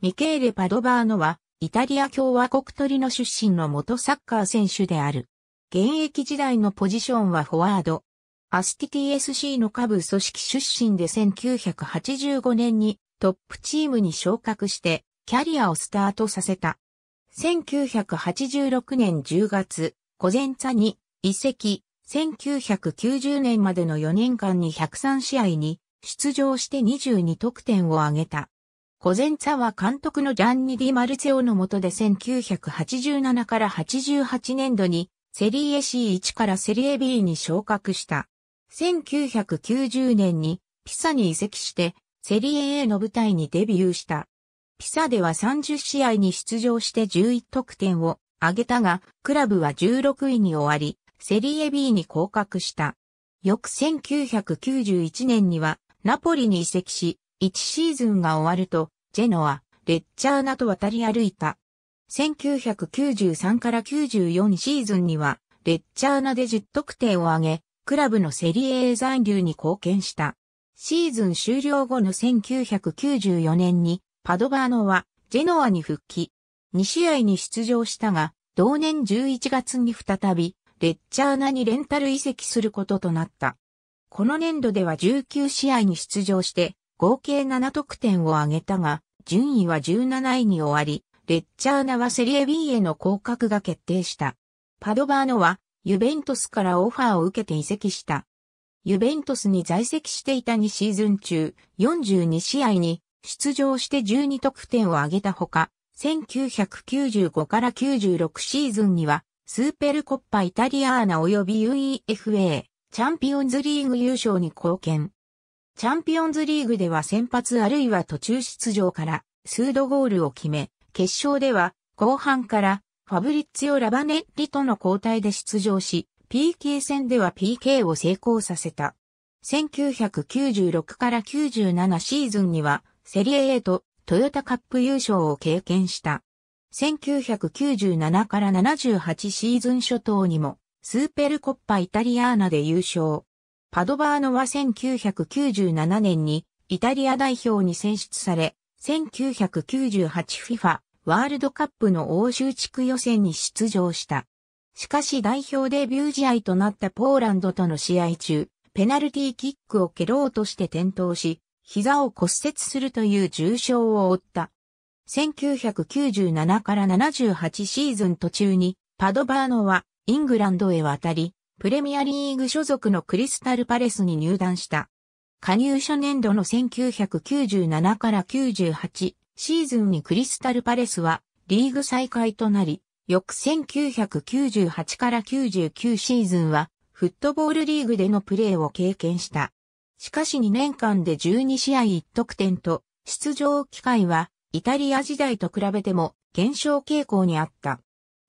ミケーレ・パドバーノは、イタリア共和国鳥の出身の元サッカー選手である。現役時代のポジションはフォワード。アスティティ s c の下部組織出身で1985年にトップチームに昇格してキャリアをスタートさせた。1986年10月、コゼンツァに移籍、1990年までの4年間に103試合に出場して22得点を挙げた。コゼンツァは監督のジャンニ・ディ・マルツェオの下で1987から88年度にセリエ C1 からセリエ B に昇格した。1990年にピサに移籍してセリエ A の舞台にデビューした。ピサでは30試合に出場して11得点を挙げたが、クラブは16位に終わり、セリエ B に降格した。翌1991年にはナポリに移籍し、1シーズンが終わると、ジェノア、レッチャーナと渡り歩いた。1993から94シーズンには、レッチャーナで10得点を挙げ、クラブのセリエザ残留に貢献した。シーズン終了後の1994年に、パドバーノは、ジェノアに復帰。2試合に出場したが、同年11月に再び、レッチャーナにレンタル移籍することとなった。この年度では19試合に出場して、合計7得点を挙げたが、順位は17位に終わり、レッチャーナはセリエ B への降格が決定した。パドバーノは、ユベントスからオファーを受けて移籍した。ユベントスに在籍していた2シーズン中、42試合に出場して12得点を挙げたほか、1995から96シーズンには、スーペルコッパイタリアーナ及び UEFA チャンピオンズリーグ優勝に貢献。チャンピオンズリーグでは先発あるいは途中出場から数度ゴールを決め、決勝では後半からファブリッツィオ・ラバネッリとの交代で出場し、PK 戦では PK を成功させた。1996から97シーズンにはセリエ A とトヨタカップ優勝を経験した。1997から78シーズン初頭にもスーペルコッパイタリアーナで優勝。パドバーノは1997年にイタリア代表に選出され、1998FIFA ワールドカップの欧州地区予選に出場した。しかし代表デビュー試合となったポーランドとの試合中、ペナルティーキックを蹴ろうとして転倒し、膝を骨折するという重傷を負った。1997から78シーズン途中にパドバーノはイングランドへ渡り、プレミアリーグ所属のクリスタルパレスに入団した。加入初年度の1997から98シーズンにクリスタルパレスはリーグ再開となり、翌1998から99シーズンはフットボールリーグでのプレーを経験した。しかし2年間で12試合1得点と出場機会はイタリア時代と比べても減少傾向にあった。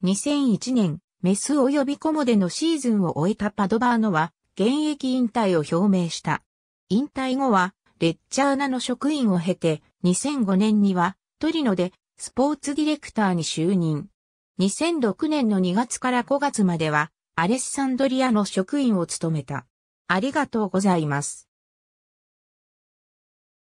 2001年メス及びコモでのシーズンを終えたパドバーノは、現役引退を表明した。引退後は、レッチャーナの職員を経て、2005年には、トリノで、スポーツディレクターに就任。2006年の2月から5月までは、アレッサンドリアの職員を務めた。ありがとうございます。